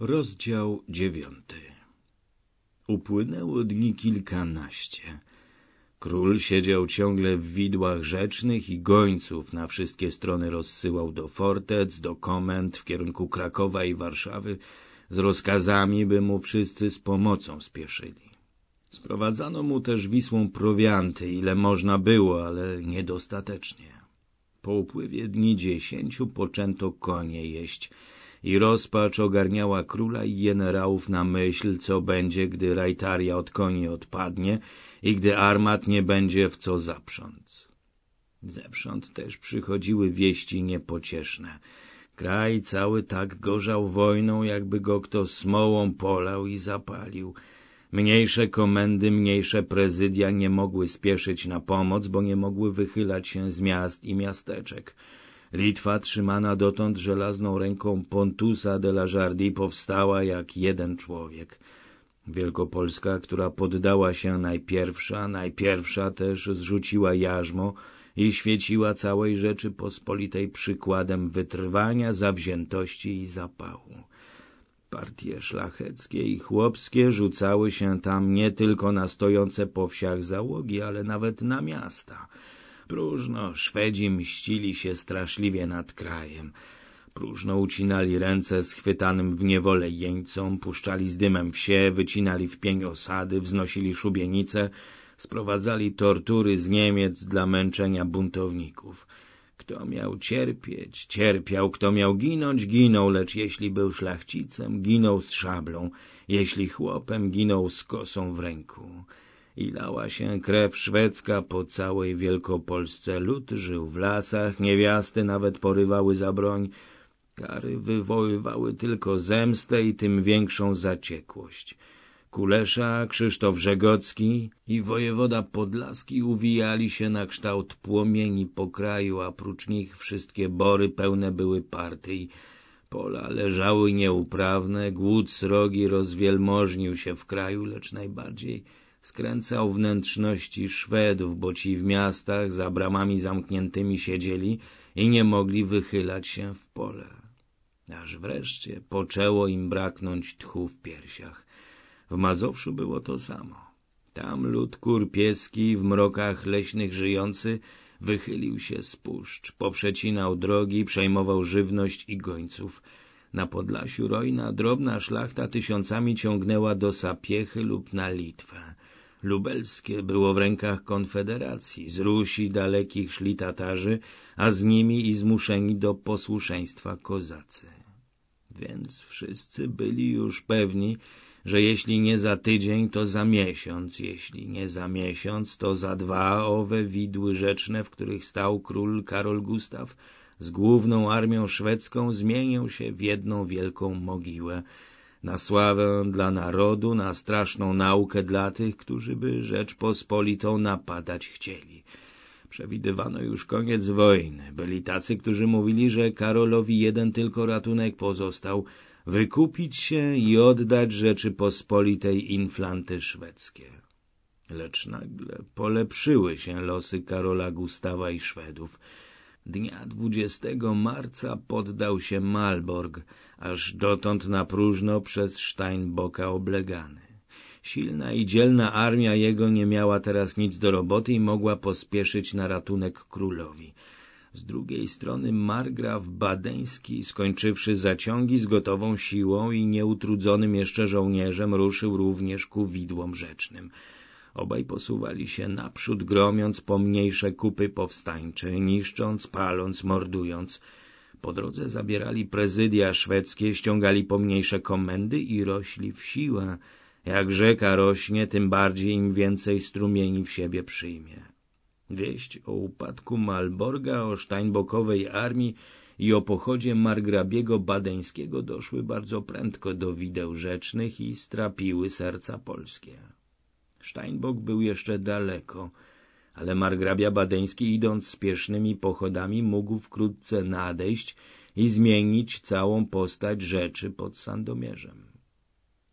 Rozdział dziewiąty Upłynęło dni kilkanaście. Król siedział ciągle w widłach rzecznych i gońców na wszystkie strony rozsyłał do fortec, do komend w kierunku Krakowa i Warszawy z rozkazami, by mu wszyscy z pomocą spieszyli. Sprowadzano mu też Wisłą prowianty, ile można było, ale niedostatecznie. Po upływie dni dziesięciu poczęto konie jeść – i rozpacz ogarniała króla i generałów na myśl, co będzie, gdy rajtaria od koni odpadnie i gdy armat nie będzie w co zaprząc. Zewsząd też przychodziły wieści niepocieszne. Kraj cały tak gorzał wojną, jakby go kto smołą polał i zapalił. Mniejsze komendy, mniejsze prezydia nie mogły spieszyć na pomoc, bo nie mogły wychylać się z miast i miasteczek. Litwa, trzymana dotąd żelazną ręką Pontusa de la Jardie, powstała jak jeden człowiek. Wielkopolska, która poddała się najpierwsza, najpierwsza też zrzuciła jarzmo i świeciła całej rzeczy pospolitej przykładem wytrwania, zawziętości i zapału. Partie szlacheckie i chłopskie rzucały się tam nie tylko na stojące po wsiach załogi, ale nawet na miasta – Próżno Szwedzi mścili się straszliwie nad krajem. Próżno ucinali ręce schwytanym w niewolę jeńcom, puszczali z dymem wsie, wycinali w pień osady, wznosili szubienice, sprowadzali tortury z Niemiec dla męczenia buntowników. Kto miał cierpieć, cierpiał, kto miał ginąć, ginął, lecz jeśli był szlachcicem, ginął z szablą, jeśli chłopem, ginął z kosą w ręku i lała się krew szwedzka po całej Wielkopolsce. Lud żył w lasach, niewiasty nawet porywały za broń. Kary wywoływały tylko zemstę i tym większą zaciekłość. Kulesza, Krzysztof Żegocki i wojewoda Podlaski uwijali się na kształt płomieni po kraju, a prócz nich wszystkie bory pełne były partyj. Pola leżały nieuprawne, głód srogi rozwielmożnił się w kraju, lecz najbardziej skręcał wnętrzności Szwedów, bo ci w miastach za bramami zamkniętymi siedzieli i nie mogli wychylać się w pole. Aż wreszcie poczęło im braknąć tchu w piersiach. W Mazowszu było to samo. Tam lud kurpieski w mrokach leśnych żyjący wychylił się z puszcz, poprzecinał drogi, przejmował żywność i gońców. Na Podlasiu rojna drobna szlachta tysiącami ciągnęła do Sapiechy lub na Litwę lubelskie było w rękach Konfederacji. Z Rusi dalekich szli Tatarzy, a z nimi i zmuszeni do posłuszeństwa Kozacy. Więc wszyscy byli już pewni, że jeśli nie za tydzień, to za miesiąc, jeśli nie za miesiąc, to za dwa owe widły rzeczne, w których stał król Karol Gustaw, z główną armią szwedzką zmienią się w jedną wielką mogiłę, na sławę dla narodu, na straszną naukę dla tych, którzy by Rzeczpospolitą napadać chcieli. Przewidywano już koniec wojny. Byli tacy, którzy mówili, że Karolowi jeden tylko ratunek pozostał — wykupić się i oddać Rzeczypospolitej inflanty szwedzkie. Lecz nagle polepszyły się losy Karola Gustawa i Szwedów — Dnia 20 marca poddał się Malborg, aż dotąd na próżno przez Steinboka oblegany. Silna i dzielna armia jego nie miała teraz nic do roboty i mogła pospieszyć na ratunek królowi. Z drugiej strony margraf badeński, skończywszy zaciągi z gotową siłą i nieutrudzonym jeszcze żołnierzem, ruszył również ku widłom rzecznym. Obaj posuwali się naprzód, gromiąc pomniejsze kupy powstańcze, niszcząc, paląc, mordując. Po drodze zabierali prezydia szwedzkie, ściągali pomniejsze komendy i rośli w siłę. Jak rzeka rośnie, tym bardziej im więcej strumieni w siebie przyjmie. Wieść o upadku Malborga, o sztańbokowej armii i o pochodzie margrabiego badeńskiego doszły bardzo prędko do wideł rzecznych i strapiły serca polskie. Steinbock był jeszcze daleko, ale margrabia badeński idąc spiesznymi pochodami mógł wkrótce nadejść i zmienić całą postać rzeczy pod Sandomierzem.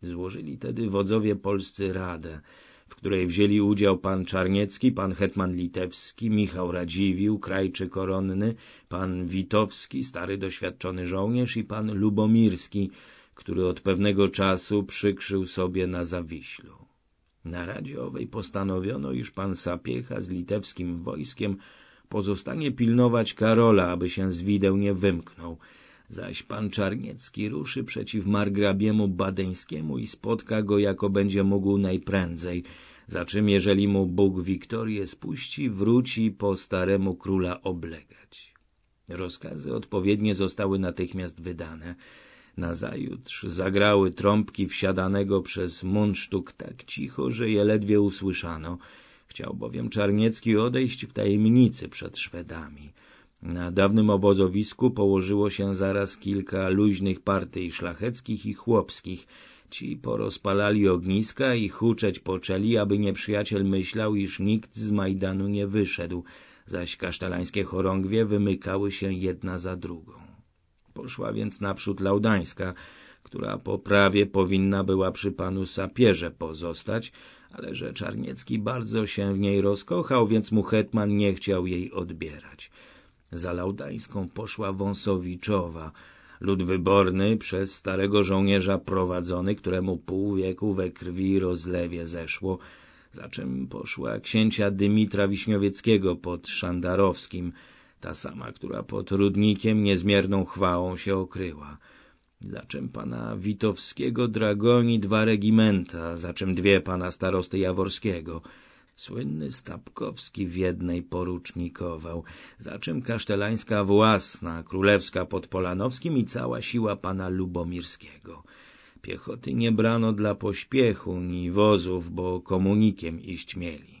Złożyli tedy wodzowie polscy radę, w której wzięli udział pan Czarniecki, pan Hetman Litewski, Michał Radziwił, krajczy koronny, pan Witowski, stary doświadczony żołnierz i pan Lubomirski, który od pewnego czasu przykrzył sobie na Zawiślu. Na Radzie Owej postanowiono, iż pan Sapiecha z litewskim wojskiem pozostanie pilnować Karola, aby się z wideł nie wymknął, zaś pan Czarniecki ruszy przeciw margrabiemu Badeńskiemu i spotka go, jako będzie mógł najprędzej, za czym, jeżeli mu Bóg wiktorię spuści, wróci po staremu króla oblegać. Rozkazy odpowiednie zostały natychmiast wydane. Nazajutrz zagrały trąbki wsiadanego przez mundsztuk tak cicho, że je ledwie usłyszano. Chciał bowiem Czarniecki odejść w tajemnicy przed Szwedami. Na dawnym obozowisku położyło się zaraz kilka luźnych partyj szlacheckich i chłopskich. Ci porozpalali ogniska i huczeć poczęli, aby nieprzyjaciel myślał, iż nikt z Majdanu nie wyszedł, zaś kasztalańskie chorągwie wymykały się jedna za drugą. Poszła więc naprzód Laudańska, która po prawie powinna była przy panu Sapierze pozostać, ale że Czarniecki bardzo się w niej rozkochał, więc mu hetman nie chciał jej odbierać. Za Laudańską poszła Wąsowiczowa, lud wyborny przez starego żołnierza prowadzony, któremu pół wieku we krwi rozlewie zeszło, za czym poszła księcia Dymitra Wiśniowieckiego pod Szandarowskim, ta sama, która pod rudnikiem niezmierną chwałą się okryła, za czym pana Witowskiego dragoni dwa regimenta, za czym dwie pana starosty Jaworskiego, słynny Stapkowski w jednej porucznikował, za czym kasztelańska własna, królewska pod Polanowskim i cała siła pana Lubomirskiego. Piechoty nie brano dla pośpiechu ni wozów, bo komunikiem iść mieli.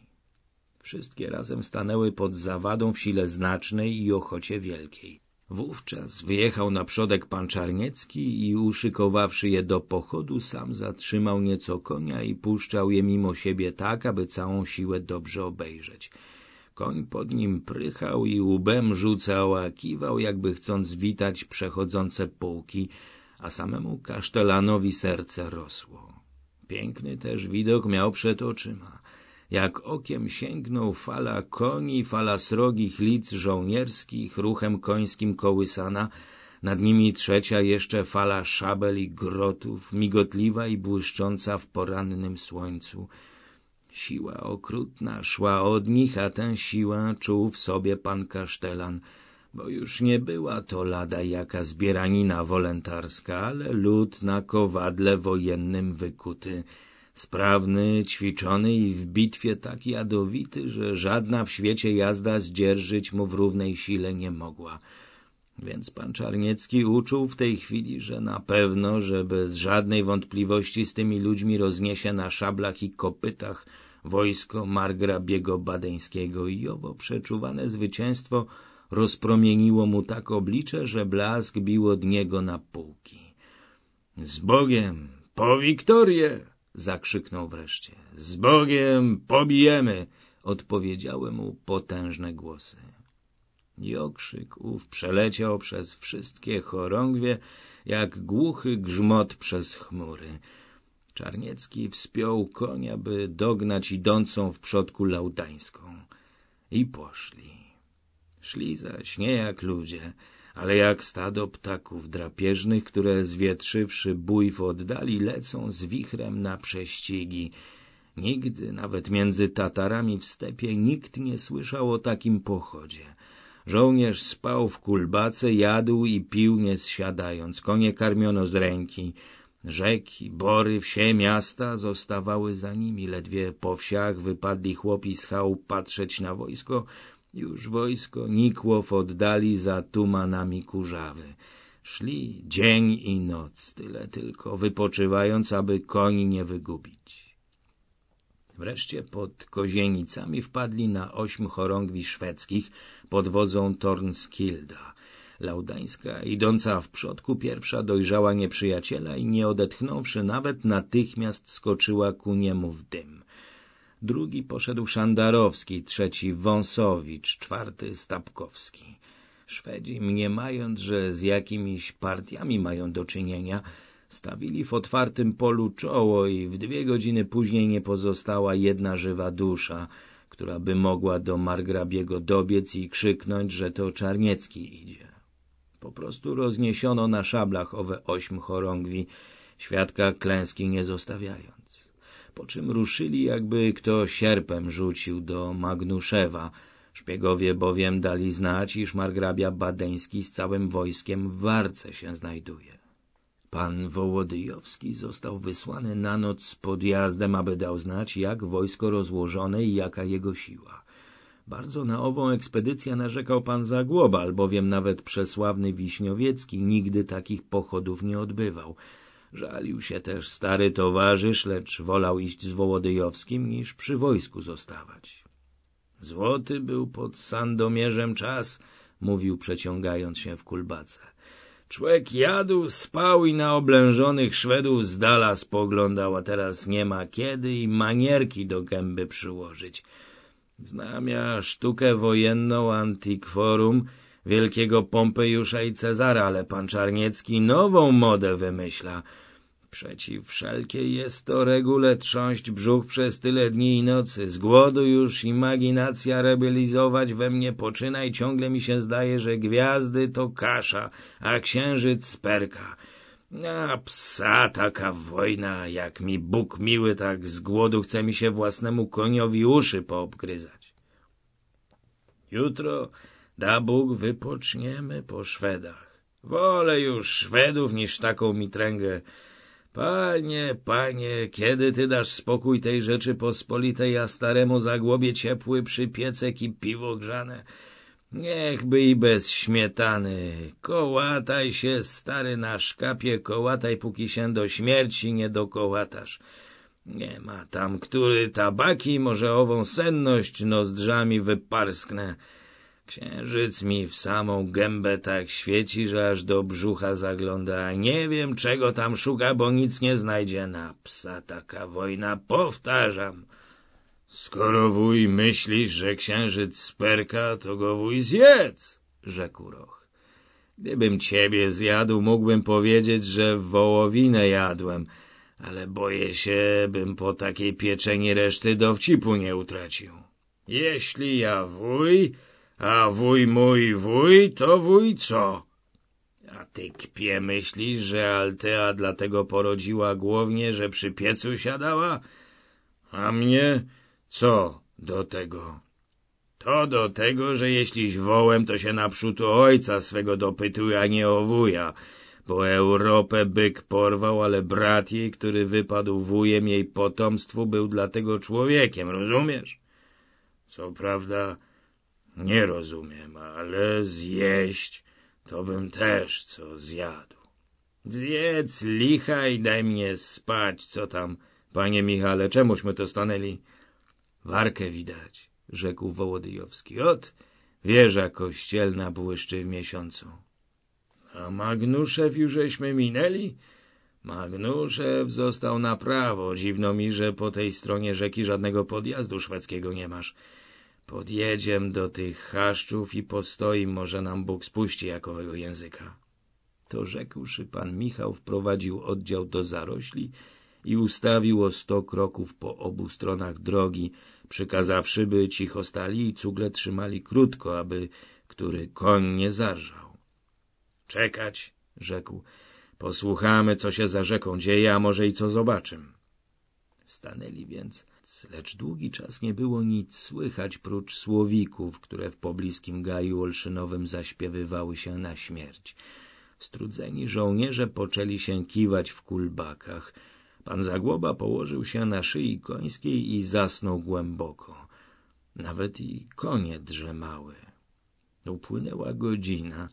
Wszystkie razem stanęły pod zawadą w sile znacznej i ochocie wielkiej. Wówczas wyjechał na przodek pan Czarniecki i uszykowawszy je do pochodu, sam zatrzymał nieco konia i puszczał je mimo siebie tak, aby całą siłę dobrze obejrzeć. Koń pod nim prychał i łbem rzucał, a kiwał, jakby chcąc witać przechodzące pułki, a samemu kasztelanowi serce rosło. Piękny też widok miał przed oczyma — jak okiem sięgnął fala koni, fala srogich lic żołnierskich, ruchem końskim kołysana, nad nimi trzecia jeszcze fala szabel i grotów, migotliwa i błyszcząca w porannym słońcu. Siła okrutna szła od nich, a tę siłę czuł w sobie pan Kasztelan, bo już nie była to lada jaka zbieranina wolentarska, ale lud na kowadle wojennym wykuty. Sprawny, ćwiczony i w bitwie tak jadowity, że żadna w świecie jazda zdzierżyć mu w równej sile nie mogła. Więc pan Czarniecki uczuł w tej chwili, że na pewno, że bez żadnej wątpliwości z tymi ludźmi rozniesie na szablach i kopytach wojsko margrabiego badeńskiego i owo przeczuwane zwycięstwo rozpromieniło mu tak oblicze, że blask bił od niego na półki. — Z Bogiem! Po Wiktorię! zakrzyknął wreszcie. Z Bogiem pobijemy! odpowiedziały mu potężne głosy. I okrzyk ów przeleciał przez wszystkie chorągwie, jak głuchy grzmot przez chmury. Czarniecki wspiął konia, by dognać idącą w przodku laudańską. I poszli. Szli zaś nie jak ludzie, ale jak stado ptaków drapieżnych, które zwietrzywszy bój w oddali lecą z wichrem na prześcigi. Nigdy, nawet między Tatarami w stepie, nikt nie słyszał o takim pochodzie. Żołnierz spał w kulbace, jadł i pił nie zsiadając, konie karmiono z ręki. Rzeki, bory, wsie, miasta zostawały za nimi, ledwie po wsiach wypadli chłopi z chału patrzeć na wojsko, już wojsko nikło w oddali za tumanami kurzawy. Szli dzień i noc, tyle tylko, wypoczywając, aby koni nie wygubić. Wreszcie pod Kozienicami wpadli na ośm chorągwi szwedzkich pod wodzą Tornskilda. Laudańska, idąca w przodku pierwsza, dojrzała nieprzyjaciela i nie odetchnąwszy nawet, natychmiast skoczyła ku niemu w dym drugi poszedł Szandarowski, trzeci Wąsowicz, czwarty Stapkowski. Szwedzi, mniemając, że z jakimiś partiami mają do czynienia, stawili w otwartym polu czoło i w dwie godziny później nie pozostała jedna żywa dusza, która by mogła do Margrabiego dobiec i krzyknąć, że to Czarniecki idzie. Po prostu rozniesiono na szablach owe ośm chorągwi, świadka klęski nie zostawiając po czym ruszyli, jakby kto sierpem rzucił do Magnuszewa. Szpiegowie bowiem dali znać, iż margrabia Badeński z całym wojskiem w Warce się znajduje. Pan Wołodyjowski został wysłany na noc z podjazdem, aby dał znać, jak wojsko rozłożone i jaka jego siła. Bardzo na ową ekspedycję narzekał pan Zagłoba, albowiem nawet przesławny Wiśniowiecki nigdy takich pochodów nie odbywał. Żalił się też stary towarzysz, lecz wolał iść z Wołodyjowskim niż przy wojsku zostawać. Złoty był pod Sandomierzem czas, mówił przeciągając się w kulbace. Człek jadł, spał i na oblężonych Szwedów z dala spoglądał, a teraz nie ma kiedy i manierki do gęby przyłożyć. Znam ja sztukę wojenną antikworum, wielkiego Pompejusza i Cezara, ale pan Czarniecki nową modę wymyśla. Przeciw wszelkiej jest to regule trząść brzuch przez tyle dni i nocy. Z głodu już imaginacja rebelizować we mnie poczyna i ciągle mi się zdaje, że gwiazdy to kasza, a księżyc sperka. A psa taka wojna, jak mi Bóg miły, tak z głodu chce mi się własnemu koniowi uszy poobgryzać. Jutro Da Bóg wypoczniemy po Szwedach. Wolę już Szwedów niż taką mitręgę. Panie, panie, kiedy ty dasz spokój tej rzeczy pospolitej, a staremu zagłobie ciepły przypiecek i piwo grzane? Niechby i bez śmietany. Kołataj się, stary, na szkapie, kołataj, póki się do śmierci nie dokołatasz. Nie ma tam, który tabaki może ową senność nozdrzami wyparsknę. Księżyc mi w samą gębę tak świeci, że aż do brzucha zagląda. Nie wiem, czego tam szuka, bo nic nie znajdzie na psa. Taka wojna, powtarzam. Skoro wuj myślisz, że księżyc sperka, to go wuj zjedz, rzekł Roch. Gdybym ciebie zjadł, mógłbym powiedzieć, że wołowinę jadłem, ale boję się, bym po takiej pieczeni reszty dowcipu nie utracił. Jeśli ja wuj a wuj mój wuj, to wuj co? A ty kpie myślisz, że Altea dlatego porodziła głównie, że przy piecu siadała? A mnie co do tego? To do tego, że jeśliś wołem, to się naprzód o ojca swego dopytuje, a nie o wuja, bo Europę byk porwał, ale brat jej, który wypadł wujem jej potomstwu, był dlatego człowiekiem, rozumiesz? Co prawda nie rozumiem, ale zjeść to bym też co zjadł. Zjedz licha i daj mnie spać, co tam, panie Michale, czemuśmy to stanęli? Warkę widać, rzekł Wołodyjowski. Ot, wieża kościelna błyszczy w miesiącu. A Magnuszew jużeśmy minęli? Magnuszew został na prawo. Dziwno mi, że po tej stronie rzeki żadnego podjazdu szwedzkiego nie masz. Podjedziem do tych chaszczów i postoi może nam Bóg spuści jakowego języka. To rzekłszy, pan Michał wprowadził oddział do zarośli i ustawił o sto kroków po obu stronach drogi, przykazawszy, by cicho stali i cugle trzymali krótko, aby który koń nie zarżał. — Czekać — rzekł. — Posłuchamy, co się za rzeką dzieje, a może i co zobaczymy. Stanęli więc lecz długi czas nie było nic słychać prócz słowików, które w pobliskim gaju olszynowym zaśpiewywały się na śmierć. Strudzeni żołnierze poczęli się kiwać w kulbakach. Pan Zagłoba położył się na szyi końskiej i zasnął głęboko. Nawet i konie drzemały. Upłynęła godzina.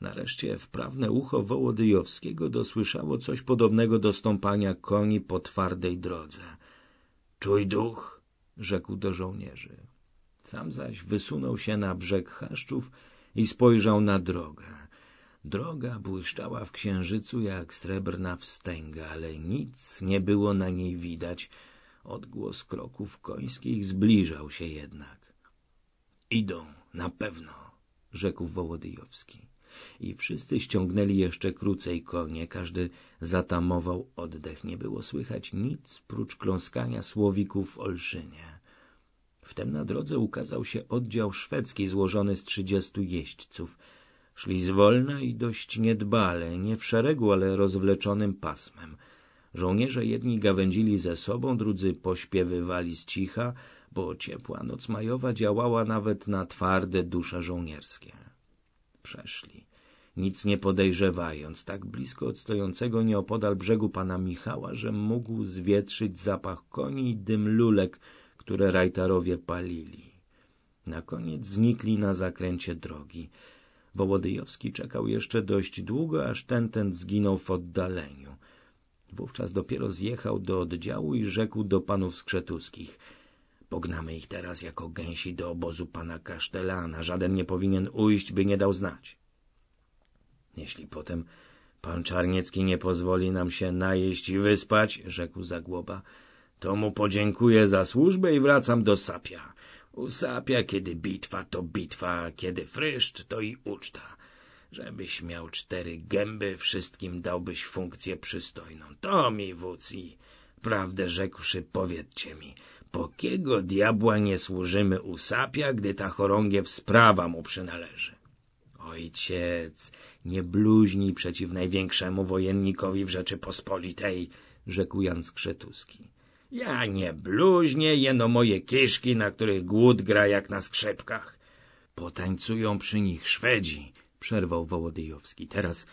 Nareszcie wprawne ucho Wołodyjowskiego dosłyszało coś podobnego do stąpania koni po twardej drodze. Czuj duch, rzekł do żołnierzy. Sam zaś wysunął się na brzeg chaszczów i spojrzał na drogę. Droga błyszczała w księżycu jak srebrna wstęga, ale nic nie było na niej widać. Odgłos kroków końskich zbliżał się jednak. — Idą, na pewno — rzekł Wołodyjowski i wszyscy ściągnęli jeszcze krócej konie, każdy zatamował oddech. Nie było słychać nic prócz kląskania słowików w Olszynie. Wtem na drodze ukazał się oddział szwedzki złożony z trzydziestu jeźdźców. Szli zwolna i dość niedbale, nie w szeregu, ale rozwleczonym pasmem. Żołnierze jedni gawędzili ze sobą, drudzy pośpiewywali z cicha, bo ciepła noc majowa działała nawet na twarde dusze żołnierskie przeszli, nic nie podejrzewając tak blisko od stojącego nieopodal brzegu pana Michała, że mógł zwietrzyć zapach koni i dym lulek, które rajtarowie palili. Na koniec znikli na zakręcie drogi. Wołodyjowski czekał jeszcze dość długo, aż ten ten zginął w oddaleniu. Wówczas dopiero zjechał do oddziału i rzekł do panów skrzetuskich – Pognamy ich teraz jako gęsi do obozu pana kasztelana. Żaden nie powinien ujść, by nie dał znać. Jeśli potem pan Czarniecki nie pozwoli nam się najeść i wyspać, rzekł Zagłoba, to mu podziękuję za służbę i wracam do Sapia. U Sapia, kiedy bitwa, to bitwa, kiedy fryszcz, to i uczta. Żebyś miał cztery gęby, wszystkim dałbyś funkcję przystojną. To mi, wódz, i prawdę rzekłszy, powiedzcie mi — Pokiego diabła nie służymy u sapia, gdy ta chorągiew sprawa mu przynależy? Ojciec, nie bluźnij przeciw największemu wojennikowi w Rzeczypospolitej, rzekł Jan Skrzetuski. Ja nie bluźnię, jeno moje kiszki, na których głód gra jak na skrzypkach. Potańcują przy nich Szwedzi, przerwał Wołodyjowski. Teraz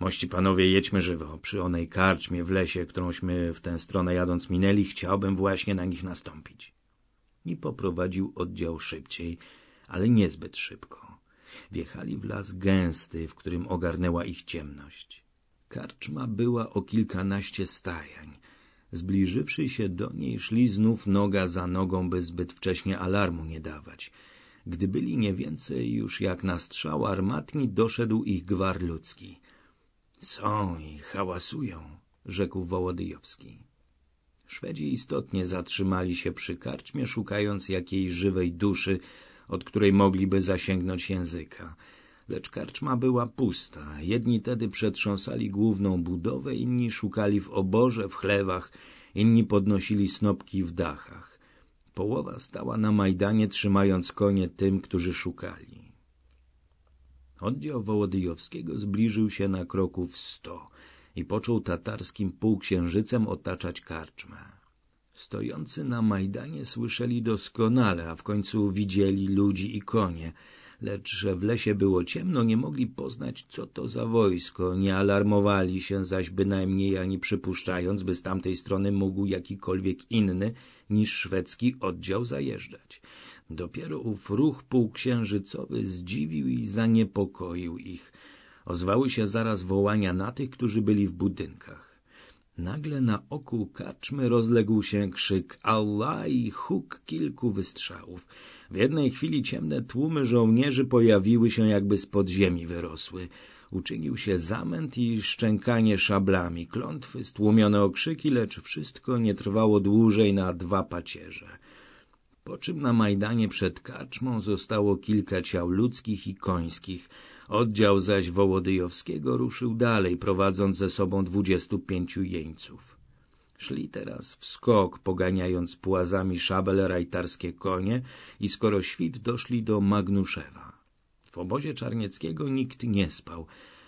Mości panowie, jedźmy żywo. Przy onej karczmie w lesie, którąśmy w tę stronę jadąc minęli, chciałbym właśnie na nich nastąpić. I poprowadził oddział szybciej, ale niezbyt szybko. Wjechali w las gęsty, w którym ogarnęła ich ciemność. Karczma była o kilkanaście stajań. Zbliżywszy się do niej, szli znów noga za nogą, by zbyt wcześnie alarmu nie dawać. Gdy byli nie więcej już jak na strzał armatni, doszedł ich gwar ludzki – są i hałasują, rzekł Wołodyjowski. Szwedzi istotnie zatrzymali się przy karczmie, szukając jakiejś żywej duszy, od której mogliby zasięgnąć języka. Lecz karczma była pusta. Jedni tedy przetrząsali główną budowę, inni szukali w oborze, w chlewach, inni podnosili snopki w dachach. Połowa stała na Majdanie, trzymając konie tym, którzy szukali. Oddział Wołodyjowskiego zbliżył się na kroków sto i począł tatarskim półksiężycem otaczać karczmę. Stojący na Majdanie słyszeli doskonale, a w końcu widzieli ludzi i konie, lecz w lesie było ciemno, nie mogli poznać, co to za wojsko, nie alarmowali się zaś bynajmniej ani przypuszczając, by z tamtej strony mógł jakikolwiek inny niż szwedzki oddział zajeżdżać. Dopiero ów ruch półksiężycowy zdziwił i zaniepokoił ich. Ozwały się zaraz wołania na tych, którzy byli w budynkach. Nagle na oku kaczmy rozległ się krzyk Allah i huk kilku wystrzałów. W jednej chwili ciemne tłumy żołnierzy pojawiły się jakby z podziemi wyrosły. Uczynił się zamęt i szczękanie szablami, klątwy, stłumione okrzyki, lecz wszystko nie trwało dłużej na dwa pacierze po czym na Majdanie przed Karczmą zostało kilka ciał ludzkich i końskich. Oddział zaś Wołodyjowskiego ruszył dalej, prowadząc ze sobą dwudziestu pięciu jeńców. Szli teraz w skok, poganiając płazami szabel rajtarskie konie i skoro świt doszli do Magnuszewa. W obozie Czarnieckiego nikt nie spał.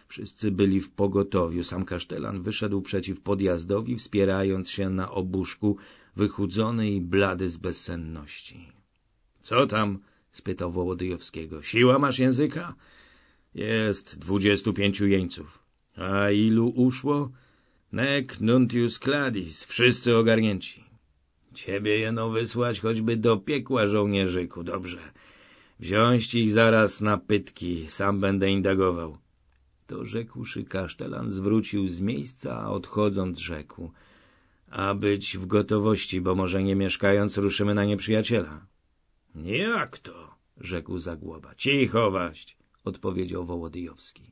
Wszyscy byli w pogotowiu. Sam kasztelan wyszedł przeciw podjazdowi, wspierając się na obuszku wychudzony i blady z bezsenności. — Co tam? — spytał Wołodyjowskiego. — Siła masz języka? — Jest dwudziestu pięciu jeńców. — A ilu uszło? — Nec nuntius cladis, wszyscy ogarnięci. — Ciebie jeno wysłać choćby do piekła, żołnierzyku, dobrze. Wziąć ich zaraz na pytki, sam będę indagował. To rzekłszy kasztelan zwrócił z miejsca, a odchodząc rzekł — a być w gotowości, bo może nie mieszkając ruszymy na nieprzyjaciela. — Jak to? — rzekł Zagłoba. — Cicho waść! — odpowiedział Wołodyjowski.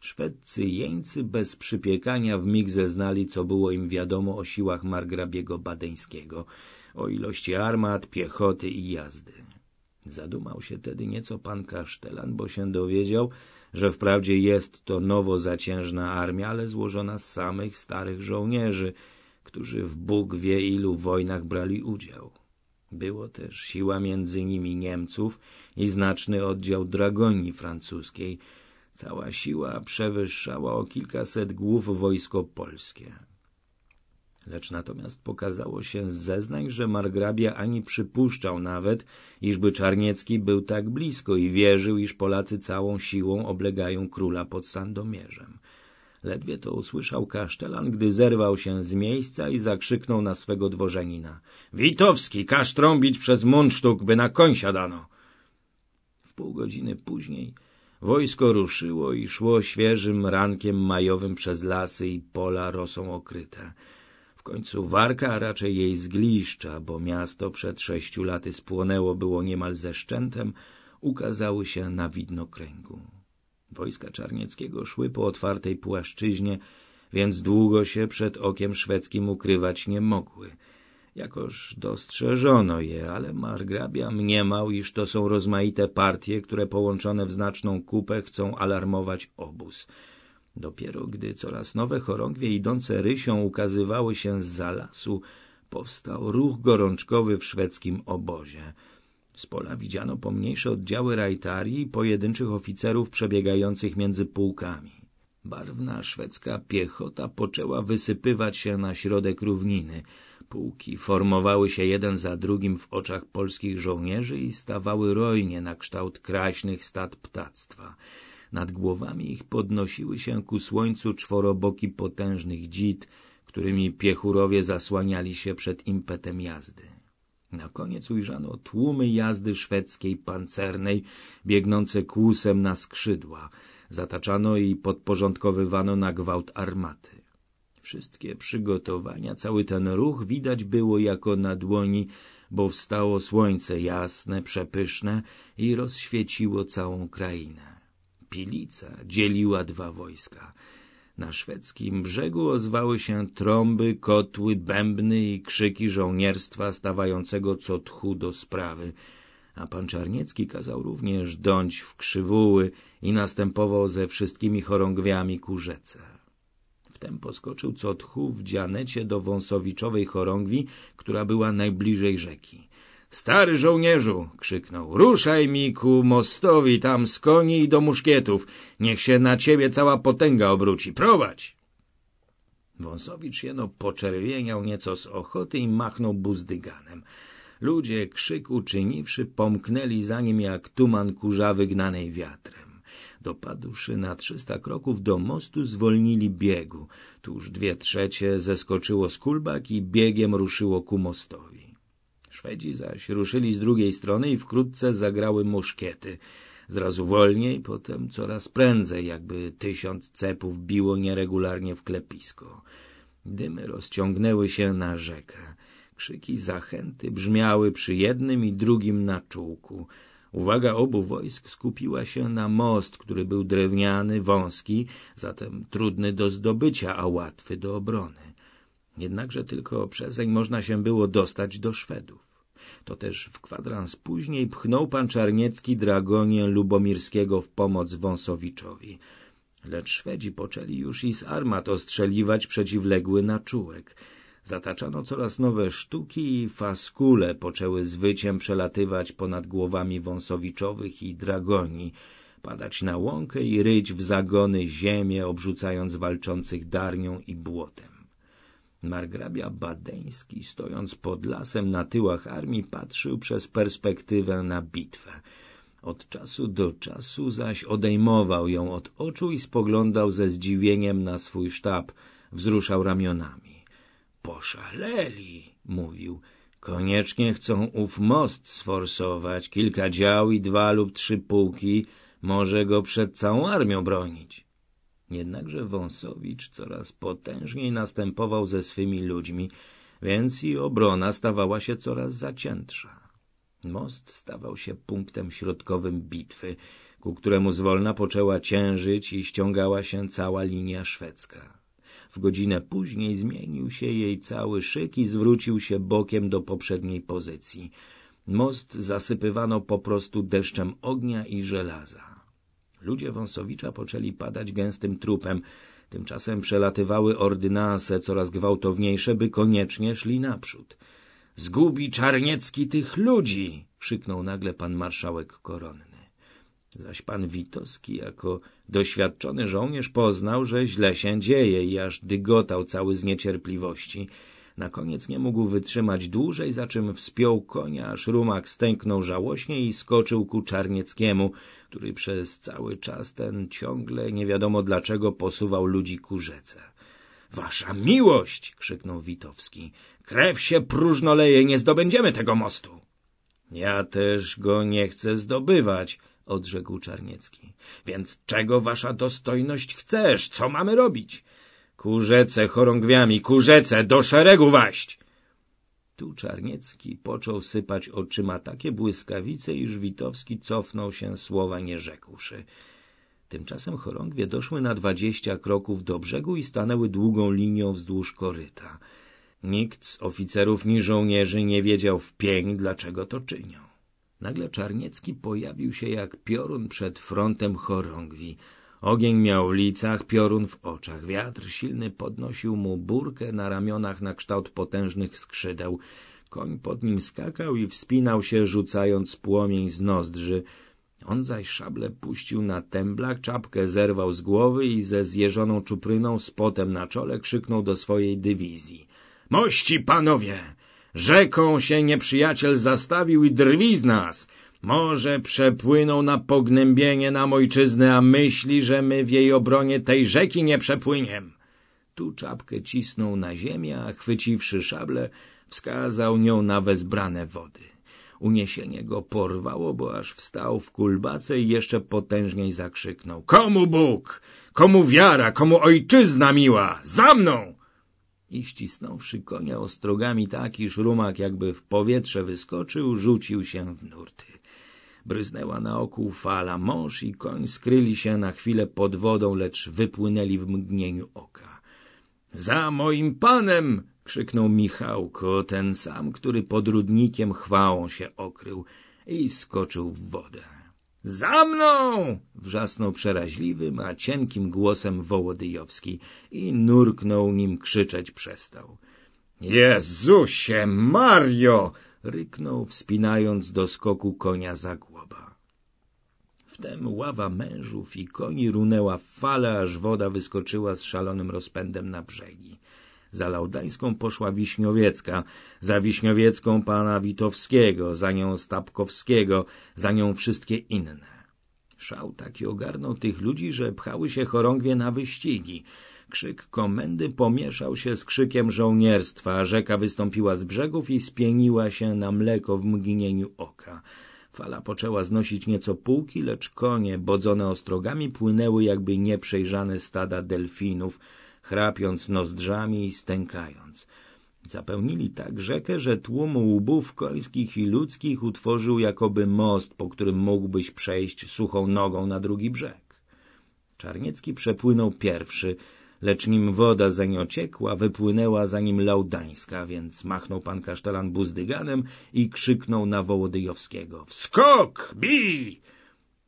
Szwedcy jeńcy bez przypiekania w mig zeznali, co było im wiadomo o siłach margrabiego badeńskiego, o ilości armat, piechoty i jazdy. Zadumał się tedy nieco pan Kasztelan, bo się dowiedział, że wprawdzie jest to nowo zaciężna armia, ale złożona z samych starych żołnierzy — którzy w Bóg wie ilu wojnach brali udział. Było też siła między nimi Niemców i znaczny oddział dragonii francuskiej. Cała siła przewyższała o kilkaset głów wojsko polskie. Lecz natomiast pokazało się z zeznań, że margrabia ani przypuszczał nawet, iżby Czarniecki był tak blisko i wierzył, iż Polacy całą siłą oblegają króla pod Sandomierzem – Ledwie to usłyszał kasztelan, gdy zerwał się z miejsca i zakrzyknął na swego dworzenina. — Witowski, każ trąbić przez mundsztuk, by na koń siadano! W pół godziny później wojsko ruszyło i szło świeżym rankiem majowym przez lasy i pola rosą okryte. W końcu warka, a raczej jej zgliszcza, bo miasto przed sześciu laty spłonęło było niemal ze szczętem, ukazały się na widnokręgu. Wojska Czarnieckiego szły po otwartej płaszczyźnie, więc długo się przed okiem szwedzkim ukrywać nie mogły. Jakoż dostrzeżono je, ale margrabia mniemał, iż to są rozmaite partie, które połączone w znaczną kupę chcą alarmować obóz. Dopiero gdy coraz nowe chorągwie idące rysią ukazywały się z za lasu, powstał ruch gorączkowy w szwedzkim obozie. Z pola widziano pomniejsze oddziały rajtarii i pojedynczych oficerów przebiegających między pułkami. Barwna szwedzka piechota poczęła wysypywać się na środek równiny. Pułki formowały się jeden za drugim w oczach polskich żołnierzy i stawały rojnie na kształt kraśnych stad ptactwa. Nad głowami ich podnosiły się ku słońcu czworoboki potężnych dzid, którymi piechurowie zasłaniali się przed impetem jazdy. Na koniec ujrzano tłumy jazdy szwedzkiej pancernej, biegnące kłusem na skrzydła. Zataczano i podporządkowywano na gwałt armaty. Wszystkie przygotowania, cały ten ruch widać było jako na dłoni, bo wstało słońce jasne, przepyszne i rozświeciło całą krainę. Pilica dzieliła dwa wojska. Na szwedzkim brzegu ozwały się trąby, kotły, bębny i krzyki żołnierstwa stawającego co tchu do sprawy, a pan Czarniecki kazał również dąć w krzywuły i następował ze wszystkimi chorągwiami ku rzece. Wtem poskoczył co tchu w dzianecie do wąsowiczowej chorągwi, która była najbliżej rzeki. Stary żołnierzu, krzyknął, ruszaj mi ku mostowi tam z koni i do muszkietów. Niech się na ciebie cała potęga obróci. Prowadź! Wąsowicz jeno poczerwieniał nieco z ochoty i machnął buzdyganem. Ludzie krzyk uczyniwszy pomknęli za nim jak tuman kurza wygnanej wiatrem. Dopadłszy na trzysta kroków do mostu, zwolnili biegu. Tuż dwie trzecie zeskoczyło z kulbak i biegiem ruszyło ku mostowi. Szwedzi zaś ruszyli z drugiej strony i wkrótce zagrały muszkiety. Zrazu wolniej, potem coraz prędzej, jakby tysiąc cepów biło nieregularnie w klepisko. Dymy rozciągnęły się na rzekę. Krzyki zachęty brzmiały przy jednym i drugim na czółku. Uwaga obu wojsk skupiła się na most, który był drewniany, wąski, zatem trudny do zdobycia, a łatwy do obrony. Jednakże tylko przezeń można się było dostać do Szwedów. To też w kwadrans później pchnął pan Czarniecki Dragonie Lubomirskiego w pomoc Wąsowiczowi. Lecz Szwedzi poczęli już i z armat ostrzeliwać przeciwległy naczółek. Zataczano coraz nowe sztuki i faskule poczęły zwyciem przelatywać ponad głowami Wąsowiczowych i Dragoni, padać na łąkę i ryć w zagony ziemię, obrzucając walczących darnią i błotem. Margrabia Badeński, stojąc pod lasem na tyłach armii, patrzył przez perspektywę na bitwę. Od czasu do czasu zaś odejmował ją od oczu i spoglądał ze zdziwieniem na swój sztab. Wzruszał ramionami. — Poszaleli! — mówił. — Koniecznie chcą ów most sforsować, kilka dział i dwa lub trzy pułki. Może go przed całą armią bronić. Jednakże Wąsowicz coraz potężniej następował ze swymi ludźmi, więc i obrona stawała się coraz zaciętsza. Most stawał się punktem środkowym bitwy, ku któremu zwolna poczęła ciężyć i ściągała się cała linia szwedzka. W godzinę później zmienił się jej cały szyk i zwrócił się bokiem do poprzedniej pozycji. Most zasypywano po prostu deszczem ognia i żelaza. Ludzie Wąsowicza poczęli padać gęstym trupem. Tymczasem przelatywały ordynanse coraz gwałtowniejsze, by koniecznie szli naprzód. — Zgubi Czarniecki tych ludzi! — krzyknął nagle pan marszałek koronny. Zaś pan Witowski jako doświadczony żołnierz poznał, że źle się dzieje i aż dygotał cały z niecierpliwości. Na koniec nie mógł wytrzymać dłużej, za czym wspiął konia, aż rumak stęknął żałośnie i skoczył ku Czarnieckiemu, który przez cały czas ten ciągle nie wiadomo dlaczego posuwał ludzi ku rzece. — Wasza miłość! — krzyknął Witowski. — Krew się próżno leje, nie zdobędziemy tego mostu! — Ja też go nie chcę zdobywać — odrzekł Czarniecki. — Więc czego wasza dostojność chcesz? Co mamy robić? — Ku rzece chorągwiami, ku rzece, do szeregu waść! Tu Czarniecki począł sypać oczyma takie błyskawice, iż Witowski cofnął się słowa nie rzekłszy. Tymczasem chorągwie doszły na dwadzieścia kroków do brzegu i stanęły długą linią wzdłuż koryta. Nikt z oficerów ni żołnierzy nie wiedział w pień, dlaczego to czynią. Nagle Czarniecki pojawił się jak piorun przed frontem chorągwi. Ogień miał w licach, piorun w oczach. Wiatr silny podnosił mu burkę na ramionach na kształt potężnych skrzydeł. Koń pod nim skakał i wspinał się, rzucając płomień z nozdrzy. On zaś szable puścił na temblak, czapkę zerwał z głowy i ze zjeżoną czupryną z potem na czole krzyknął do swojej dywizji. — Mości, panowie! Rzeką się nieprzyjaciel zastawił i drwi z nas! Może przepłynął na pognębienie nam ojczyzny, a myśli, że my w jej obronie tej rzeki nie przepłyniemy. Tu czapkę cisnął na ziemię, a chwyciwszy szable, wskazał nią na wezbrane wody. Uniesienie go porwało, bo aż wstał w kulbace i jeszcze potężniej zakrzyknął. Komu Bóg? Komu wiara? Komu ojczyzna miła? Za mną! I ścisnąwszy konia ostrogami tak, iż rumak jakby w powietrze wyskoczył, rzucił się w nurty. Bryznęła na oku fala. Mąż i koń skryli się na chwilę pod wodą, lecz wypłynęli w mgnieniu oka. — Za moim panem! — krzyknął Michałko, ten sam, który pod rudnikiem chwałą się okrył i skoczył w wodę. — Za mną! — wrzasnął przeraźliwym, a cienkim głosem Wołodyjowski i nurknął, nim krzyczeć przestał. — Jezusie Mario! ryknął, wspinając do skoku konia za głowa. Wtem ława mężów i koni runęła w fale, aż woda wyskoczyła z szalonym rozpędem na brzegi. Za Laudańską poszła Wiśniowiecka, za Wiśniowiecką pana Witowskiego, za nią Stapkowskiego, za nią wszystkie inne. Szał taki ogarnął tych ludzi, że pchały się chorągwie na wyścigi. Krzyk komendy pomieszał się z krzykiem żołnierstwa, rzeka wystąpiła z brzegów i spieniła się na mleko w mgnieniu oka. Fala poczęła znosić nieco półki, lecz konie, bodzone ostrogami, płynęły jakby nieprzejrzane stada delfinów, chrapiąc nozdrzami i stękając. Zapełnili tak rzekę, że tłum łbów końskich i ludzkich utworzył jakoby most, po którym mógłbyś przejść suchą nogą na drugi brzeg. Czarniecki przepłynął pierwszy, lecz nim woda nie ociekła, wypłynęła za nim laudańska, więc machnął pan kasztelan buzdyganem i krzyknął na Wołodyjowskiego — Wskok! Bij!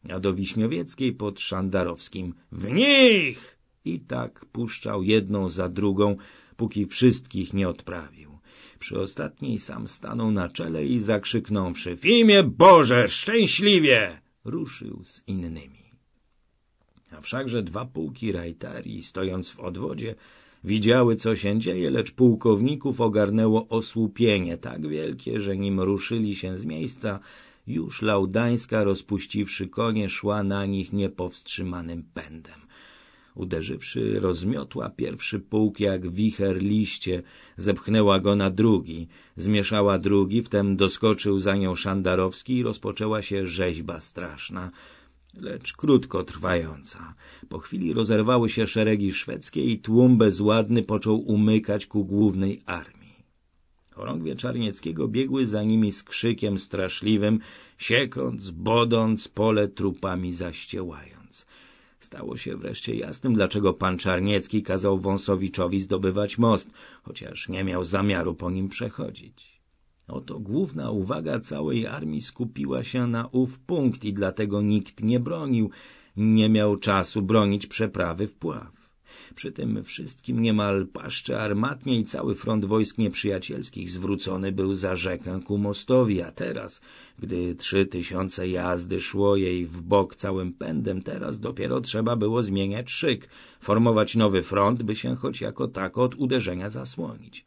A do Wiśniowieckiej pod Szandarowskim — W nich! I tak puszczał jedną za drugą, póki wszystkich nie odprawił. Przy ostatniej sam stanął na czele i zakrzyknąwszy — W imię Boże! Szczęśliwie! ruszył z innymi. A wszakże dwa pułki rajtarii, stojąc w odwodzie, widziały, co się dzieje, lecz pułkowników ogarnęło osłupienie tak wielkie, że nim ruszyli się z miejsca, już Laudańska, rozpuściwszy konie, szła na nich niepowstrzymanym pędem. Uderzywszy, rozmiotła pierwszy pułk jak wicher liście, zepchnęła go na drugi, zmieszała drugi, wtem doskoczył za nią Szandarowski i rozpoczęła się rzeźba straszna lecz krótko trwająca. Po chwili rozerwały się szeregi szwedzkie i tłum bezładny począł umykać ku głównej armii. Chorągwie Czarnieckiego biegły za nimi z krzykiem straszliwym, siekąc, bodąc, pole trupami zaściełając. Stało się wreszcie jasnym, dlaczego pan Czarniecki kazał Wąsowiczowi zdobywać most, chociaż nie miał zamiaru po nim przechodzić. Oto główna uwaga całej armii skupiła się na ów punkt i dlatego nikt nie bronił, nie miał czasu bronić przeprawy w Przy tym wszystkim niemal paszcze armatnie i cały front wojsk nieprzyjacielskich zwrócony był za rzekę ku mostowi, a teraz, gdy trzy tysiące jazdy szło jej w bok całym pędem, teraz dopiero trzeba było zmieniać szyk, formować nowy front, by się choć jako tak od uderzenia zasłonić.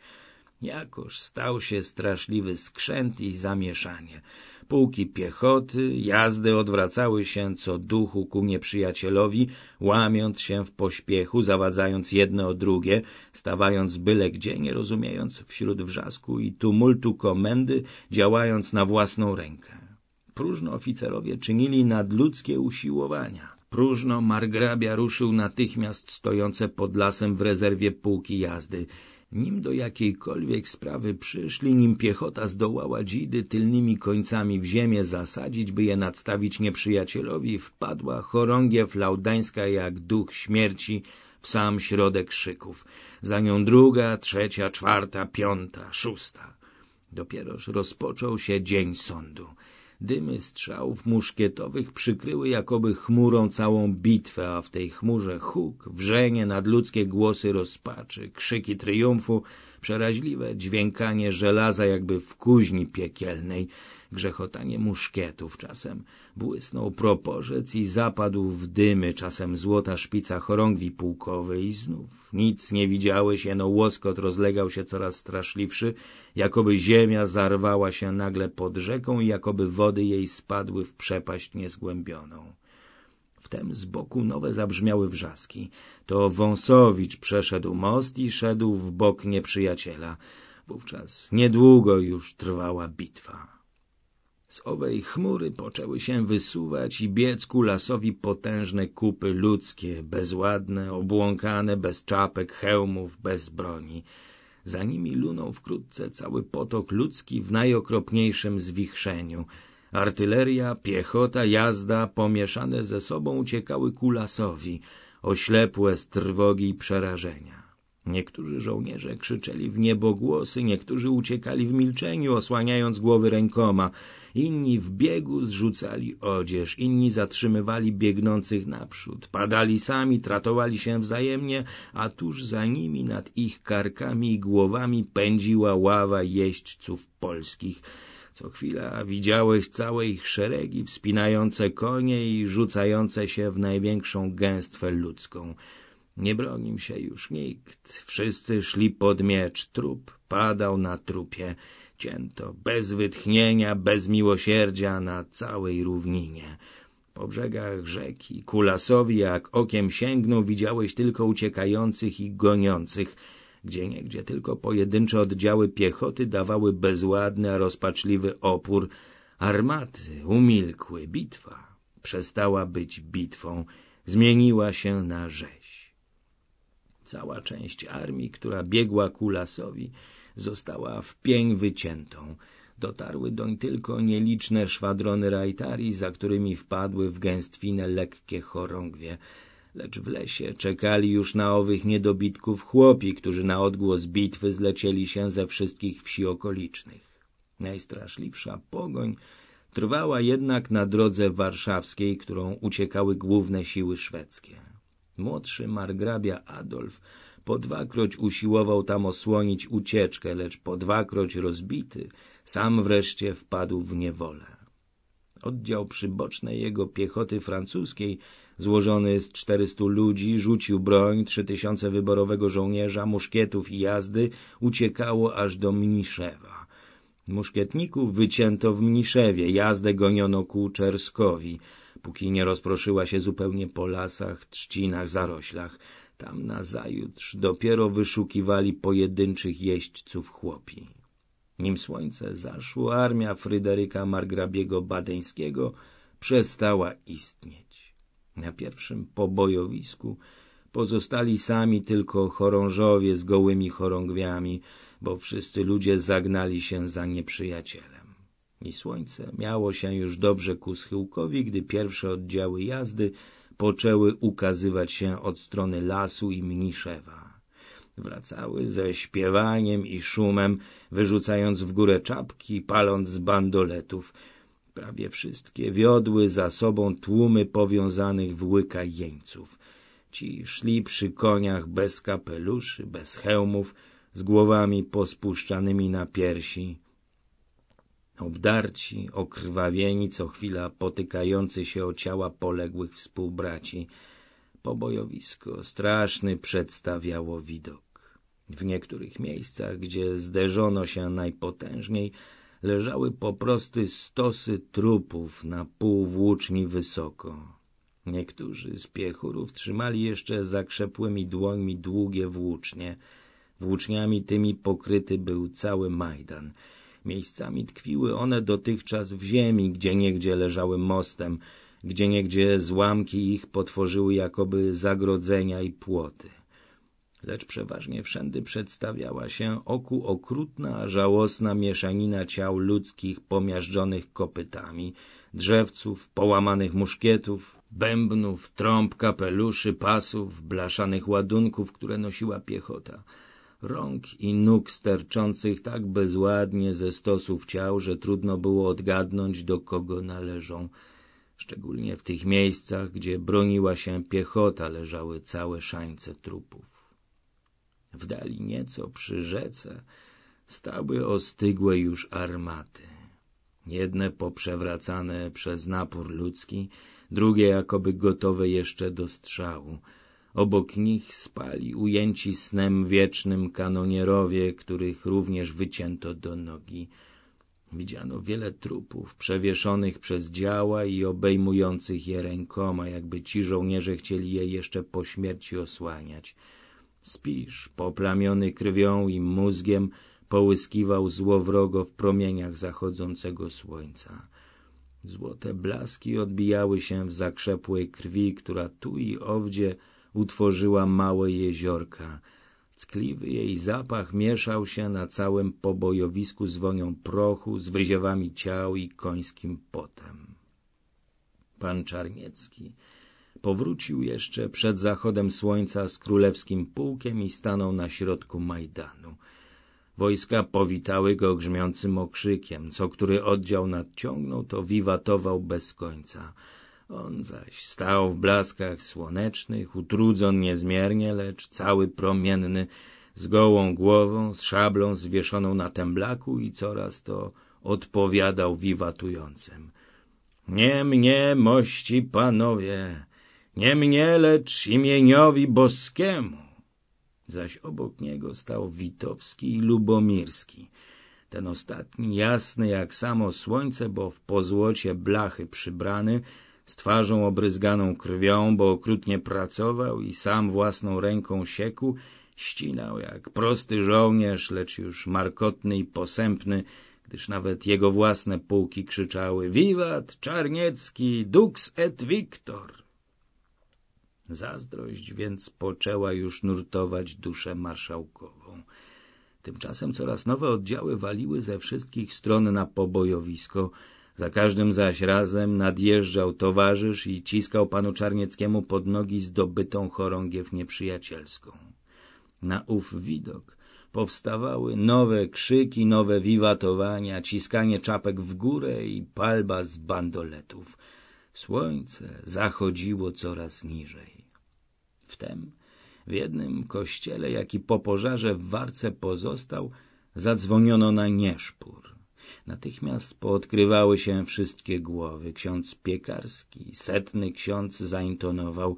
Jakoż stał się straszliwy skrzęt i zamieszanie. Pułki piechoty, jazdy odwracały się co duchu ku nieprzyjacielowi, łamiąc się w pośpiechu, zawadzając jedno o drugie, stawając byle gdzie, nie rozumiejąc wśród wrzasku i tumultu komendy, działając na własną rękę. Próżno oficerowie czynili nadludzkie usiłowania. Próżno margrabia ruszył natychmiast stojące pod lasem w rezerwie pułki jazdy. Nim do jakiejkolwiek sprawy przyszli, nim piechota zdołała dzidy tylnymi końcami w ziemię zasadzić, by je nadstawić nieprzyjacielowi, wpadła chorągiew laudańska jak duch śmierci w sam środek szyków. Za nią druga, trzecia, czwarta, piąta, szósta. Dopieroż rozpoczął się dzień sądu. Dymy strzałów muszkietowych przykryły jakoby chmurą całą bitwę, a w tej chmurze huk, wrzenie, nadludzkie głosy rozpaczy, krzyki triumfu, przeraźliwe dźwiękanie żelaza jakby w kuźni piekielnej grzechotanie muszkietów, czasem błysnął proporzec i zapadł w dymy, czasem złota szpica chorągwi pułkowej i znów nic nie widziałeś, jeno łoskot rozlegał się coraz straszliwszy, jakoby ziemia zarwała się nagle pod rzeką i jakoby wody jej spadły w przepaść niezgłębioną. Wtem z boku nowe zabrzmiały wrzaski. To Wąsowicz przeszedł most i szedł w bok nieprzyjaciela. Wówczas niedługo już trwała bitwa. Z owej chmury poczęły się wysuwać i biec ku lasowi potężne kupy ludzkie, bezładne, obłąkane, bez czapek, hełmów, bez broni. Za nimi lunął wkrótce cały potok ludzki w najokropniejszym zwichrzeniu. Artyleria, piechota, jazda, pomieszane ze sobą uciekały ku lasowi, oślepłe z trwogi i przerażenia. Niektórzy żołnierze krzyczeli w niebogłosy, niektórzy uciekali w milczeniu, osłaniając głowy rękoma. Inni w biegu zrzucali odzież, inni zatrzymywali biegnących naprzód. Padali sami, tratowali się wzajemnie, a tuż za nimi nad ich karkami i głowami pędziła ława jeźdźców polskich. Co chwila widziałeś całe ich szeregi, wspinające konie i rzucające się w największą gęstwę ludzką. Nie bronił się już nikt. Wszyscy szli pod miecz. Trup padał na trupie cięto bez wytchnienia, bez miłosierdzia na całej równinie. Po brzegach rzeki, kulasowi jak okiem sięgnął, widziałeś tylko uciekających i goniących, gdzie niegdzie tylko pojedyncze oddziały piechoty dawały bezładny, a rozpaczliwy opór. Armaty umilkły, bitwa przestała być bitwą, zmieniła się na rzeź. Cała część armii, która biegła ku lasowi, została w pień wyciętą. Dotarły doń tylko nieliczne szwadrony rajtari, za którymi wpadły w gęstwinę lekkie chorągwie. Lecz w lesie czekali już na owych niedobitków chłopi, którzy na odgłos bitwy zlecieli się ze wszystkich wsi okolicznych. Najstraszliwsza pogoń trwała jednak na drodze warszawskiej, którą uciekały główne siły szwedzkie. Młodszy margrabia Adolf po dwakroć usiłował tam osłonić ucieczkę, lecz po dwakroć rozbity, sam wreszcie wpadł w niewolę. Oddział przybocznej jego piechoty francuskiej, złożony z 400 ludzi, rzucił broń, 3000 wyborowego żołnierza, muszkietów i jazdy, uciekało aż do Mniszewa. Muszkietników wycięto w Mniszewie, jazdę goniono ku Czerskowi, póki nie rozproszyła się zupełnie po lasach, trzcinach, zaroślach. Tam nazajutrz dopiero wyszukiwali pojedynczych jeźdźców chłopi. Nim słońce zaszło, armia Fryderyka Margrabiego Badeńskiego przestała istnieć. Na pierwszym pobojowisku pozostali sami tylko chorążowie z gołymi chorągwiami, bo wszyscy ludzie zagnali się za nieprzyjacielem. I słońce miało się już dobrze ku schyłkowi, gdy pierwsze oddziały jazdy poczęły ukazywać się od strony lasu i mniszewa. Wracały ze śpiewaniem i szumem, wyrzucając w górę czapki, paląc z bandoletów. Prawie wszystkie wiodły za sobą tłumy powiązanych w łyka jeńców. Ci szli przy koniach bez kapeluszy, bez hełmów, z głowami pospuszczanymi na piersi, obdarci, okrwawieni, co chwila potykający się o ciała poległych współbraci. Pobojowisko straszny przedstawiało widok. W niektórych miejscach, gdzie zderzono się najpotężniej, leżały po prostu stosy trupów na pół włóczni wysoko. Niektórzy z piechurów trzymali jeszcze zakrzepłymi dłońmi długie włócznie. Włóczniami tymi pokryty był cały Majdan – Miejscami tkwiły one dotychczas w ziemi, gdzie niegdzie leżały mostem, gdzie niegdzie złamki ich potworzyły jakoby zagrodzenia i płoty. Lecz przeważnie wszędy przedstawiała się oku okrutna, żałosna mieszanina ciał ludzkich pomiażdżonych kopytami, drzewców, połamanych muszkietów, bębnów, trąb, kapeluszy, pasów, blaszanych ładunków, które nosiła piechota rąk i nóg sterczących tak bezładnie ze stosów ciał, że trudno było odgadnąć, do kogo należą. Szczególnie w tych miejscach, gdzie broniła się piechota, leżały całe szańce trupów. W dali nieco przy rzece stały ostygłe już armaty. Jedne poprzewracane przez napór ludzki, drugie jakoby gotowe jeszcze do strzału — Obok nich spali ujęci snem wiecznym kanonierowie, których również wycięto do nogi. Widziano wiele trupów, przewieszonych przez działa i obejmujących je rękoma, jakby ci żołnierze chcieli je jeszcze po śmierci osłaniać. Spisz, poplamiony krwią i mózgiem, połyskiwał złowrogo w promieniach zachodzącego słońca. Złote blaski odbijały się w zakrzepłej krwi, która tu i owdzie utworzyła małe jeziorka. Ckliwy jej zapach mieszał się na całym pobojowisku z wonią prochu, z wyziewami ciał i końskim potem. Pan Czarniecki powrócił jeszcze przed zachodem słońca z królewskim pułkiem i stanął na środku Majdanu. Wojska powitały go grzmiącym okrzykiem, co który oddział nadciągnął, to wiwatował bez końca – on zaś stał w blaskach słonecznych, utrudzon niezmiernie, lecz cały promienny, z gołą głową, z szablą zwieszoną na temblaku i coraz to odpowiadał wiwatującym. Nie mnie, mości panowie, nie mnie, lecz imieniowi boskiemu. Zaś obok niego stał Witowski i Lubomirski, ten ostatni jasny jak samo słońce, bo w pozłocie blachy przybrany, z twarzą obryzganą krwią, bo okrutnie pracował i sam własną ręką siekł, ścinał jak prosty żołnierz, lecz już markotny i posępny, gdyż nawet jego własne pułki krzyczały Wiwat, Czarniecki, Dux et Victor! Zazdrość więc poczęła już nurtować duszę marszałkową. Tymczasem coraz nowe oddziały waliły ze wszystkich stron na pobojowisko. Za każdym zaś razem nadjeżdżał towarzysz i ciskał panu Czarnieckiemu pod nogi zdobytą chorągiew nieprzyjacielską. Na ów widok powstawały nowe krzyki, nowe wiwatowania, ciskanie czapek w górę i palba z bandoletów. Słońce zachodziło coraz niżej. Wtem w jednym kościele, jaki po pożarze w Warce pozostał, zadzwoniono na nieszpór. Natychmiast poodkrywały się wszystkie głowy. Ksiądz piekarski, setny ksiądz zaintonował.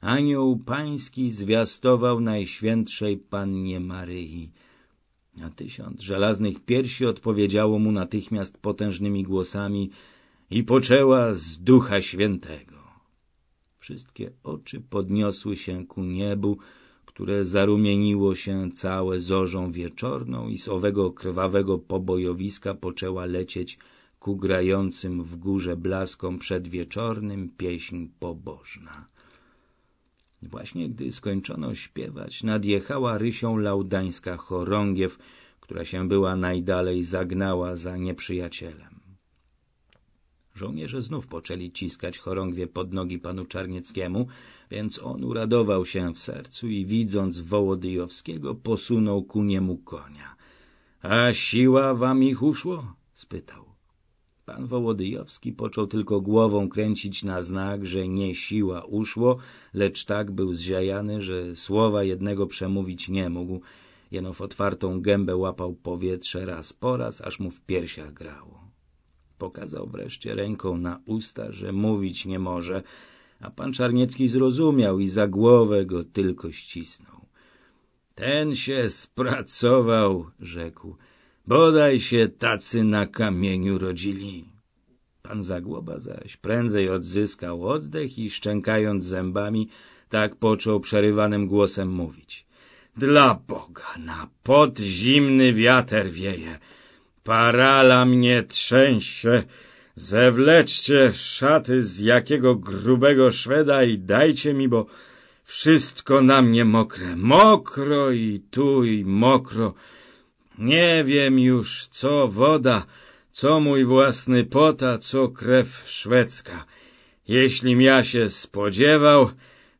Anioł pański zwiastował Najświętszej Pannie Maryi. A tysiąc żelaznych piersi odpowiedziało mu natychmiast potężnymi głosami i poczęła z Ducha Świętego. Wszystkie oczy podniosły się ku niebu, które zarumieniło się całe zorzą wieczorną i z owego krwawego pobojowiska poczęła lecieć ku grającym w górze blaskom przedwieczornym pieśń pobożna. Właśnie gdy skończono śpiewać, nadjechała Rysią Laudańska chorągiew, która się była najdalej zagnała za nieprzyjacielem. Żołnierze znów poczęli ciskać chorągwie pod nogi panu Czarnieckiemu, więc on uradował się w sercu i widząc Wołodyjowskiego posunął ku niemu konia. — A siła wam ich uszło? — spytał. Pan Wołodyjowski począł tylko głową kręcić na znak, że nie siła uszło, lecz tak był zziajany, że słowa jednego przemówić nie mógł. Jeno w otwartą gębę łapał powietrze raz po raz, aż mu w piersiach grało. Pokazał wreszcie ręką na usta, że mówić nie może, a pan Czarniecki zrozumiał i za głowę go tylko ścisnął. Ten się spracował, rzekł. Bodaj się tacy na kamieniu rodzili. Pan Zagłoba zaś prędzej odzyskał oddech i szczękając zębami, tak począł przerywanym głosem mówić. Dla Boga, na pot zimny wiater wieje. Parala mnie trzęsie. Zewleczcie szaty z jakiego grubego Szweda i dajcie mi, bo wszystko na mnie mokre. Mokro i tu i mokro. Nie wiem już, co woda, co mój własny pota, co krew szwedzka. Jeślim ja się spodziewał,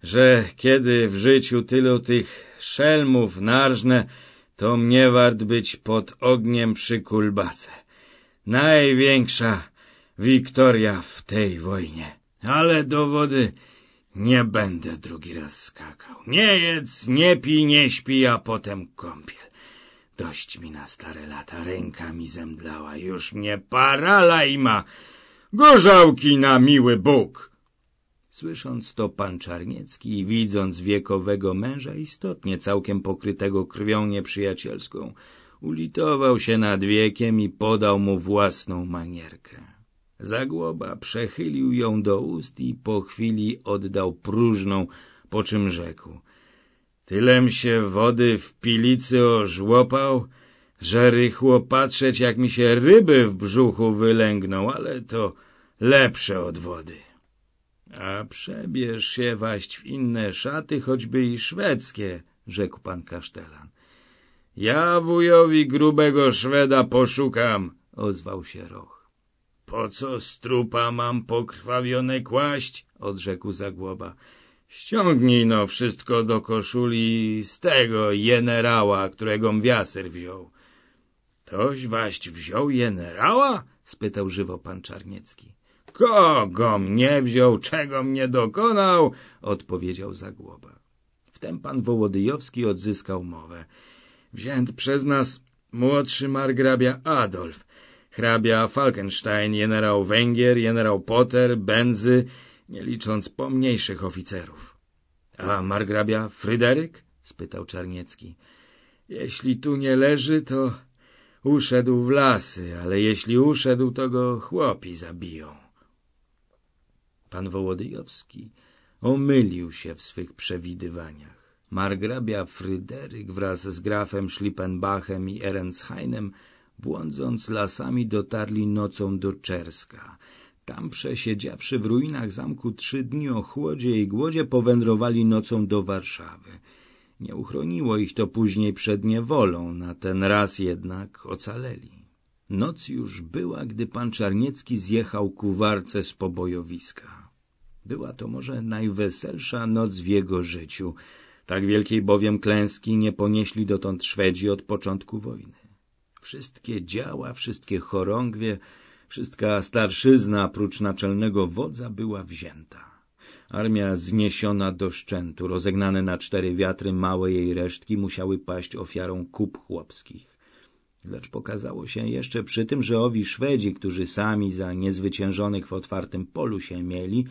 że kiedy w życiu tylu tych szelmów narżnę, to mnie wart być pod ogniem przy kulbace. Największa wiktoria w tej wojnie. Ale do wody nie będę drugi raz skakał. Nie jedz, nie pij, nie śpi, a potem kąpiel. Dość mi na stare lata, ręka mi zemdlała, już mnie paralajma. Gorzałki na miły Bóg! Słysząc to pan Czarniecki i widząc wiekowego męża istotnie całkiem pokrytego krwią nieprzyjacielską, ulitował się nad wiekiem i podał mu własną manierkę. Zagłoba przechylił ją do ust i po chwili oddał próżną, po czym rzekł. Tylem się wody w pilicy ożłopał, że rychło patrzeć, jak mi się ryby w brzuchu wylęgną, ale to lepsze od wody. A przebierz się waść w inne szaty, choćby i szwedzkie, rzekł pan kasztelan. Ja wujowi grubego Szweda poszukam, ozwał się Roch. Po co z trupa mam pokrwawione kłaść? odrzekł Zagłoba. Ściągnij no wszystko do koszuli z tego jenerała, którego wiaser wziął. Toś waść wziął jenerała? spytał żywo pan Czarniecki. Kogo mnie wziął, czego mnie dokonał? odpowiedział Zagłoba. Wtem pan Wołodyjowski odzyskał mowę. Wzięt przez nas młodszy margrabia Adolf, hrabia Falkenstein, generał Węgier, generał Potter, Benzy, nie licząc pomniejszych oficerów. A margrabia Fryderyk? spytał Czarniecki. Jeśli tu nie leży, to uszedł w lasy, ale jeśli uszedł, to go chłopi zabiją. Pan Wołodyjowski omylił się w swych przewidywaniach. Margrabia Fryderyk wraz z grafem Schlippenbachem i Erenshajnem, błądząc lasami, dotarli nocą do Czerska. Tam przesiedziawszy w ruinach zamku trzy dni o chłodzie i głodzie, powędrowali nocą do Warszawy. Nie uchroniło ich to później przed niewolą, na ten raz jednak ocaleli. Noc już była, gdy pan Czarniecki zjechał ku warce z pobojowiska. Była to może najweselsza noc w jego życiu. Tak wielkiej bowiem klęski nie ponieśli dotąd Szwedzi od początku wojny. Wszystkie działa, wszystkie chorągwie, wszystka starszyzna prócz naczelnego wodza była wzięta. Armia zniesiona do szczętu, rozegnane na cztery wiatry małe jej resztki musiały paść ofiarą kup chłopskich lecz pokazało się jeszcze przy tym, że owi Szwedzi, którzy sami za niezwyciężonych w otwartym polu się mieli,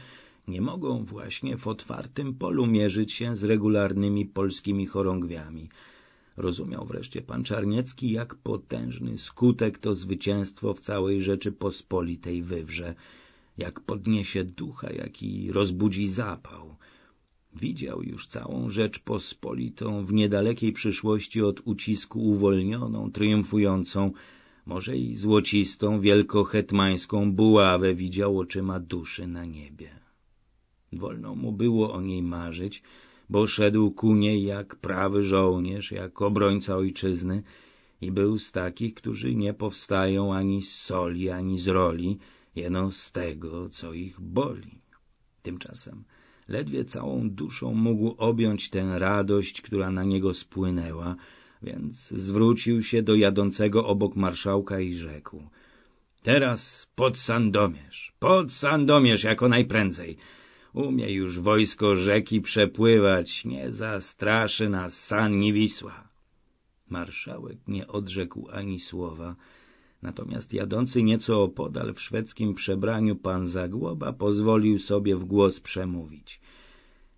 nie mogą właśnie w otwartym polu mierzyć się z regularnymi polskimi chorągwiami. Rozumiał wreszcie pan Czarniecki, jak potężny skutek to zwycięstwo w całej Rzeczypospolitej wywrze, jak podniesie ducha, jaki rozbudzi zapał – Widział już całą rzecz pospolitą w niedalekiej przyszłości od ucisku uwolnioną, triumfującą, może i złocistą, wielkohetmańską buławę widział oczyma duszy na niebie. Wolno mu było o niej marzyć, bo szedł ku niej jak prawy żołnierz, jak obrońca ojczyzny i był z takich, którzy nie powstają ani z soli, ani z roli, jeno z tego, co ich boli. Tymczasem ledwie całą duszą mógł objąć tę radość, która na niego spłynęła, więc zwrócił się do jadącego obok marszałka i rzekł – Teraz pod Sandomierz, pod Sandomierz jako najprędzej. Umie już wojsko rzeki przepływać, nie zastraszy nas San Wisła. Marszałek nie odrzekł ani słowa, Natomiast jadący nieco opodal w szwedzkim przebraniu pan Zagłoba pozwolił sobie w głos przemówić.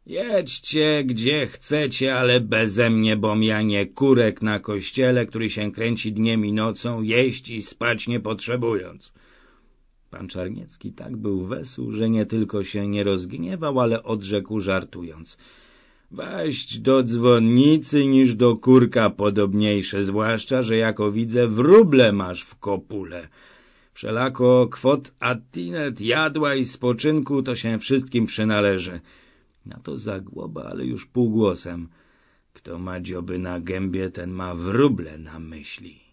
Jedźcie gdzie chcecie, ale beze mnie, bom ja nie kurek na kościele, który się kręci dniem i nocą, jeść i spać nie potrzebując. Pan Czarniecki tak był wesół, że nie tylko się nie rozgniewał, ale odrzekł żartując. Waść do dzwonnicy niż do kurka podobniejsze, zwłaszcza, że jako widzę wróble masz w kopule. Wszelako kwot attinet jadła i spoczynku to się wszystkim przynależy. Na to zagłoba, ale już półgłosem. Kto ma dzioby na gębie, ten ma wróble na myśli.